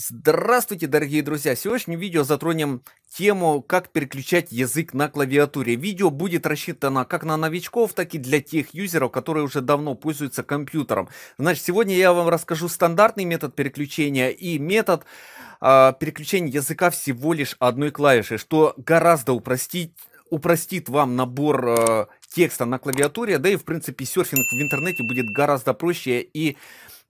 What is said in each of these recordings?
Здравствуйте, дорогие друзья! В видео затронем тему, как переключать язык на клавиатуре. Видео будет рассчитано как на новичков, так и для тех юзеров, которые уже давно пользуются компьютером. Значит, сегодня я вам расскажу стандартный метод переключения и метод э, переключения языка всего лишь одной клавишей, что гораздо упростить, упростит вам набор э, текста на клавиатуре, да и, в принципе, серфинг в интернете будет гораздо проще и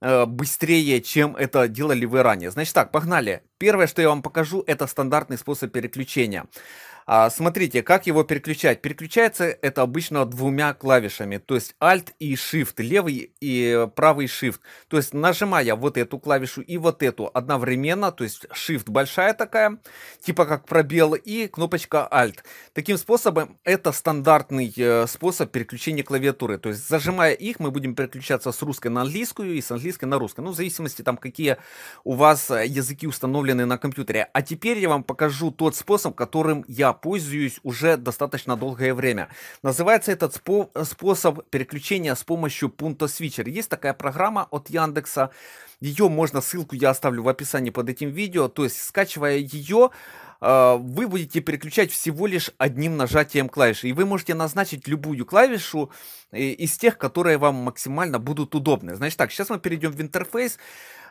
э, быстрее, чем это делали вы ранее. Значит так, погнали. Первое, что я вам покажу, это стандартный способ переключения. А, смотрите, как его переключать. Переключается это обычно двумя клавишами, то есть Alt и Shift, левый и правый Shift. То есть нажимая вот эту клавишу и вот эту одновременно, то есть Shift большая такая, типа как пробел, и кнопочка Alt. Таким способом, это стандартный э, способ переключения клавиатуры. То есть зажимая их, мы будем переключаться с русской на английскую и с английской на русскую. Ну, в зависимости там, какие у вас э, языки установлены на компьютере. А теперь я вам покажу тот способ, которым я пользуюсь уже достаточно долгое время. Называется этот спо способ переключения с помощью пункта свитчер. Есть такая программа от Яндекса. Ее можно, ссылку я оставлю в описании под этим видео. То есть, скачивая ее, э, вы будете переключать всего лишь одним нажатием клавиши. И вы можете назначить любую клавишу э, из тех, которые вам максимально будут удобны. Значит так, сейчас мы перейдем в интерфейс.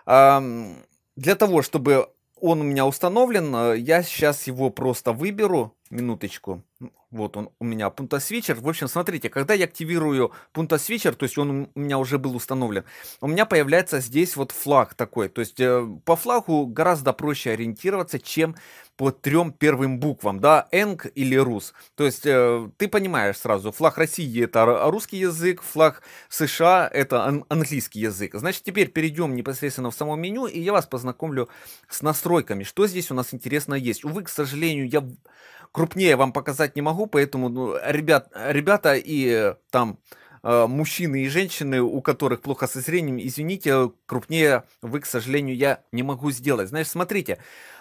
Для того, чтобы он у меня установлен, э, я сейчас его просто выберу минуточку, вот он у меня пунктосвитчер. В общем, смотрите, когда я активирую пунктосвитчер, то есть он у меня уже был установлен, у меня появляется здесь вот флаг такой. То есть э, по флагу гораздо проще ориентироваться, чем по трем первым буквам, да, энг или рус. То есть э, ты понимаешь сразу, флаг России это русский язык, флаг США это ан- английский язык. Значит, теперь перейдем непосредственно в само меню, и я вас познакомлю с настройками. Что здесь у нас интересно есть? Увы, к сожалению, я крупнее вам показать не могу, поэтому, ну, ребят, ребята и э, там Э, мужчины и женщины, у которых плохо со зрением, извините, крупнее вы, к сожалению, я не могу сделать. Значит, смотрите,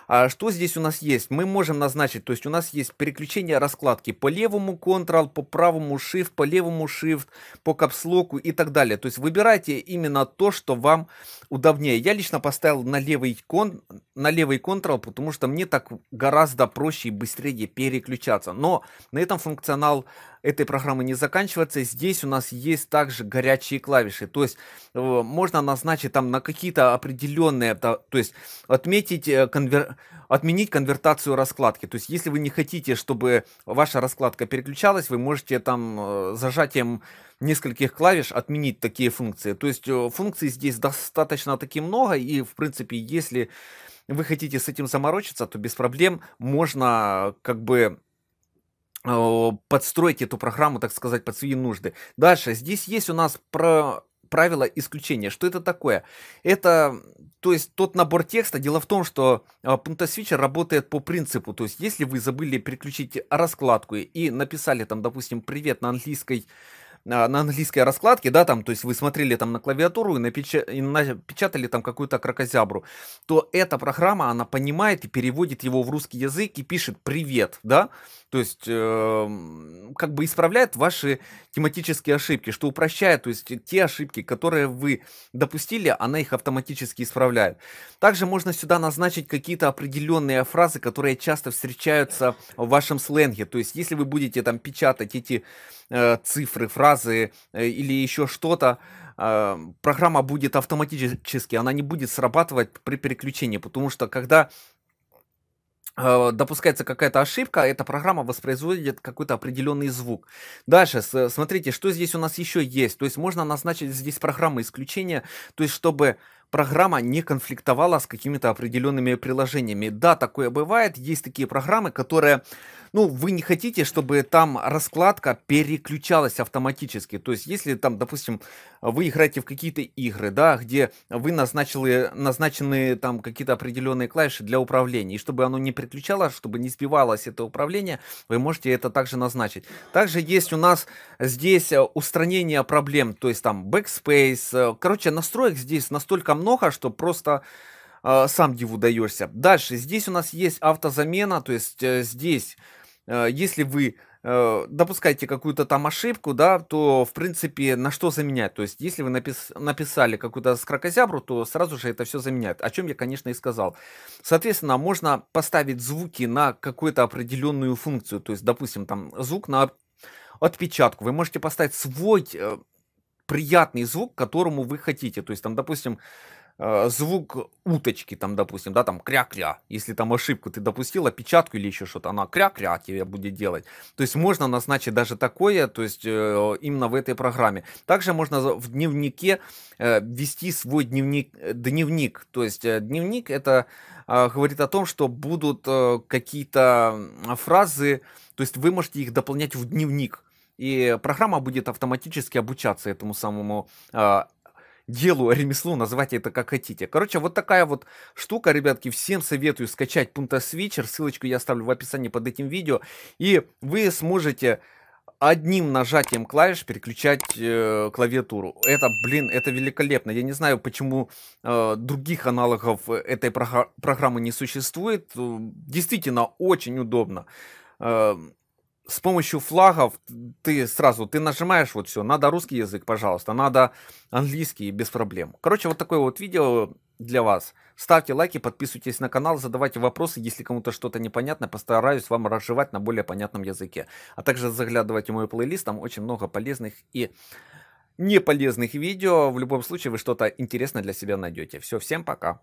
а что здесь у нас есть? Мы можем назначить, то есть у нас есть переключение раскладки по левому Ctrl, по правому Shift, по левому Shift, по капслоку и так далее. То есть выбирайте именно то, что вам удобнее. Я лично поставил на левый, кон, на левый Ctrl, потому что мне так гораздо проще и быстрее переключаться. Но на этом функционал этой программы не заканчивается. Здесь у нас есть также горячие клавиши. То есть э, можно назначить там на какие-то определенные, то, есть отметить э, конвер... отменить конвертацию раскладки. То есть если вы не хотите, чтобы ваша раскладка переключалась, вы можете там э, зажатием нескольких клавиш отменить такие функции. То есть функций здесь достаточно таки много, и в принципе, если вы хотите с этим заморочиться, то без проблем можно как бы Э, подстроить эту программу, так сказать, под свои нужды. Дальше, здесь есть у нас про правило исключения. Что это такое? Это, то есть, тот набор текста. Дело в том, что э, пунктосвитчер работает по принципу. То есть, если вы забыли переключить раскладку и написали там, допустим, привет на английской на английской раскладке, да, там, то есть вы смотрели там на клавиатуру и, напеча... и напечатали там какую-то крокозябру, то эта программа, она понимает и переводит его в русский язык и пишет «привет», да, то есть э, как бы исправляет ваши тематические ошибки, что упрощает, то есть те ошибки, которые вы допустили, она их автоматически исправляет. Также можно сюда назначить какие-то определенные фразы, которые часто встречаются в вашем сленге, то есть если вы будете там печатать эти э, цифры, фразы, фразы э, или еще что-то, а, программа будет автоматически, она не будет срабатывать при переключении, потому что когда э, допускается какая-то ошибка, эта программа воспроизводит какой-то определенный звук. Дальше, смотрите, что здесь у нас еще есть. То есть можно назначить здесь программы исключения, то есть чтобы программа не конфликтовала с какими-то определенными приложениями. Да, такое бывает. Есть такие программы, которые, ну, вы не хотите, чтобы там раскладка переключалась автоматически. То есть, если там, допустим, вы играете в какие-то игры, да, где вы назначили, назначены там какие-то определенные клавиши для управления, и чтобы оно не переключалось, чтобы не сбивалось это управление, вы можете это также назначить. Также есть у нас здесь э, устранение проблем, то есть там backspace, э, короче, настроек здесь настолько много, что просто э, сам диву даешься. Дальше, здесь у нас есть автозамена, то есть здесь, если вы э, допускаете какую-то там ошибку, да, то, в принципе, на что заменять? То есть, если вы напис написали какую-то скрокозябру, то сразу же это все заменяет, о чем я, конечно, и сказал. Соответственно, можно поставить звуки на какую-то определенную функцию, то есть, допустим, там, звук на отпечатку. Вы можете поставить свой э, приятный звук, которому вы хотите. То есть, там, допустим, Э, звук уточки, там, допустим, да, там кря-кря, если там ошибку ты допустила, печатку или еще что-то, она кря-кря тебе будет делать. То есть можно назначить даже такое, то есть э, именно в этой программе. Также можно в дневнике э, вести свой дневник, дневник. То есть дневник это говорит о том, что будут какие-то фразы, то есть вы можете их дополнять в дневник. И программа будет автоматически обучаться этому самому делу, а ремеслу, называйте это как хотите. Короче, вот такая вот штука, ребятки, всем советую скачать Punta Switcher, ссылочку я оставлю в описании под этим видео, и вы сможете одним нажатием клавиш переключать э, клавиатуру. Это, блин, это великолепно. Я не знаю, почему э, других аналогов этой програ программы не существует. Э, действительно, очень удобно. Э, с помощью флагов ты сразу, ты нажимаешь вот все, надо русский язык, пожалуйста, надо английский, без проблем. Короче, вот такое вот видео для вас. Ставьте лайки, подписывайтесь на канал, задавайте вопросы, если кому-то что-то непонятно, постараюсь вам разжевать на более понятном языке. А также заглядывайте в мой плейлист, там очень много полезных и неполезных видео. В любом случае вы что-то интересное для себя найдете. Все, всем пока.